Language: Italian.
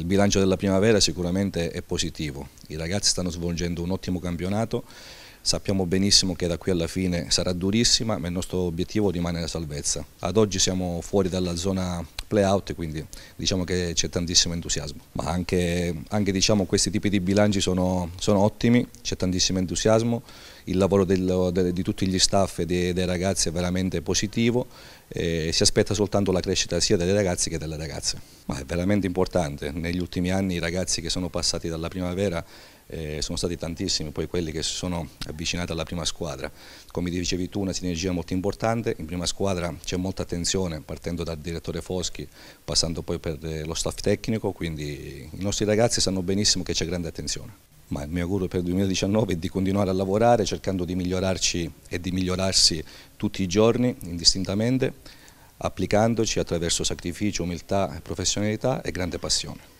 Il bilancio della primavera sicuramente è positivo, i ragazzi stanno svolgendo un ottimo campionato Sappiamo benissimo che da qui alla fine sarà durissima, ma il nostro obiettivo rimane la salvezza. Ad oggi siamo fuori dalla zona play-out, quindi diciamo che c'è tantissimo entusiasmo. Ma anche, anche diciamo, questi tipi di bilanci sono, sono ottimi, c'è tantissimo entusiasmo, il lavoro del, de, di tutti gli staff e dei, dei ragazzi è veramente positivo e si aspetta soltanto la crescita sia delle ragazze che delle ragazze. Ma è veramente importante, negli ultimi anni i ragazzi che sono passati dalla primavera eh, sono stati tantissimi poi quelli che si sono avvicinati alla prima squadra. Come dicevi tu, una sinergia molto importante, in prima squadra c'è molta attenzione partendo dal direttore Foschi, passando poi per eh, lo staff tecnico, quindi i nostri ragazzi sanno benissimo che c'è grande attenzione. Ma il mio augurio per il 2019 è di continuare a lavorare cercando di migliorarci e di migliorarsi tutti i giorni indistintamente applicandoci attraverso sacrificio, umiltà, professionalità e grande passione.